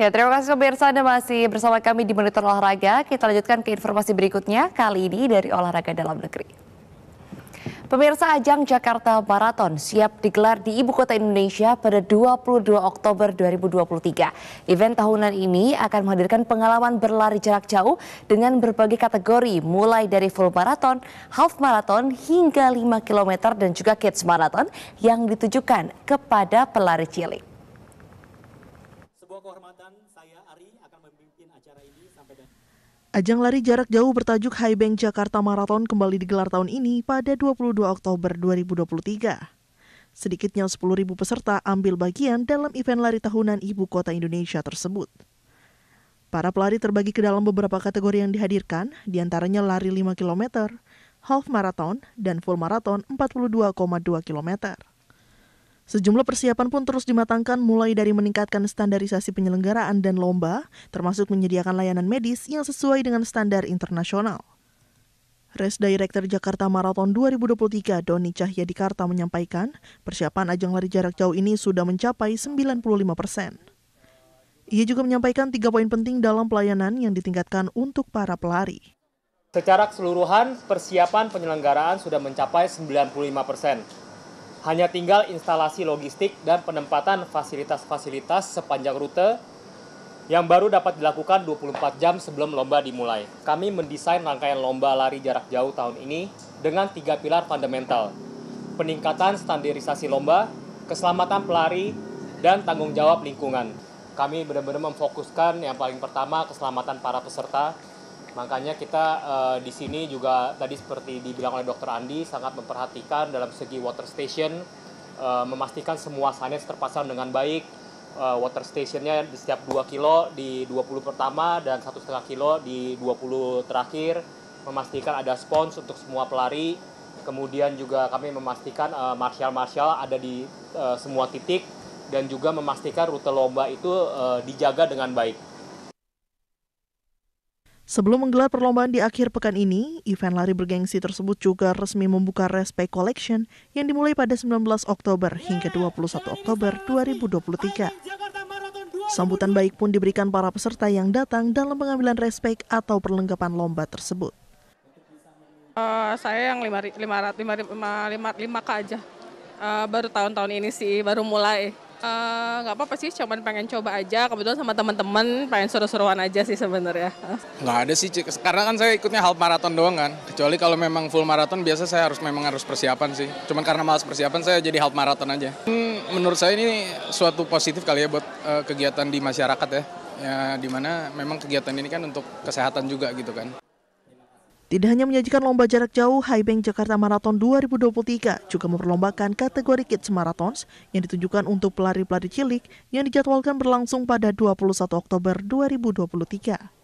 Ya, terima kasih pemirsa Anda masih bersama kami di Monitor Olahraga. Kita lanjutkan ke informasi berikutnya, kali ini dari olahraga dalam negeri. Pemirsa ajang Jakarta Marathon siap digelar di Ibu Kota Indonesia pada 22 Oktober 2023. Event tahunan ini akan menghadirkan pengalaman berlari jarak jauh dengan berbagai kategori mulai dari full marathon, half marathon hingga 5 km dan juga kids marathon yang ditujukan kepada pelari cilik kehormatan, saya Ari akan memimpin acara ini sampai dan Ajang lari jarak jauh bertajuk High Bank Jakarta Marathon kembali digelar tahun ini pada 22 Oktober 2023. Sedikitnya 10.000 peserta ambil bagian dalam event lari tahunan Ibu Kota Indonesia tersebut. Para pelari terbagi ke dalam beberapa kategori yang dihadirkan, diantaranya lari 5 km, half marathon, dan full marathon 42,2 km. Sejumlah persiapan pun terus dimatangkan mulai dari meningkatkan standarisasi penyelenggaraan dan lomba, termasuk menyediakan layanan medis yang sesuai dengan standar internasional. Res Director Jakarta Marathon 2023 Doni Cahyadikarta menyampaikan, persiapan ajang lari jarak jauh ini sudah mencapai 95 persen. Ia juga menyampaikan tiga poin penting dalam pelayanan yang ditingkatkan untuk para pelari. Secara keseluruhan, persiapan penyelenggaraan sudah mencapai 95 persen hanya tinggal instalasi logistik dan penempatan fasilitas-fasilitas sepanjang rute yang baru dapat dilakukan 24 jam sebelum lomba dimulai. Kami mendesain rangkaian lomba lari jarak jauh tahun ini dengan tiga pilar fundamental. Peningkatan standarisasi lomba, keselamatan pelari, dan tanggung jawab lingkungan. Kami benar-benar memfokuskan yang paling pertama keselamatan para peserta, Makanya kita uh, di sini juga tadi seperti dibilang oleh Dokter Andi sangat memperhatikan dalam segi water station uh, memastikan semua sanitasi terpasang dengan baik. Uh, water stationnya di setiap 2 kilo di 20 pertama dan satu setengah kilo di 20 terakhir memastikan ada spons untuk semua pelari kemudian juga kami memastikan uh, martial marshal ada di uh, semua titik dan juga memastikan rute lomba itu uh, dijaga dengan baik Sebelum menggelar perlombaan di akhir pekan ini, event lari bergengsi tersebut juga resmi membuka Respect Collection yang dimulai pada 19 Oktober hingga 21 Oktober 2023. Sambutan baik pun diberikan para peserta yang datang dalam pengambilan respek atau perlengkapan lomba tersebut. Uh, saya yang 5K aja, uh, baru tahun-tahun ini sih, baru mulai. Eh, nggak uh, apa-apa sih, cuman pengen coba aja. Kebetulan sama teman-teman pengen seru-seruan aja sih sebenarnya. Nggak ada sih, karena kan saya ikutnya half marathon doang kan. Kecuali kalau memang full marathon, biasa saya harus memang harus persiapan sih. Cuman karena malas persiapan saya jadi half marathon aja. Hmm, menurut saya ini suatu positif kali ya buat uh, kegiatan di masyarakat ya. Ya, dimana memang kegiatan ini kan untuk kesehatan juga gitu kan. Tidak hanya menyajikan lomba jarak jauh, Bank Jakarta Marathon 2023 juga memperlombakan kategori Kids Marathons yang ditujukan untuk pelari-pelari cilik yang dijadwalkan berlangsung pada 21 Oktober 2023.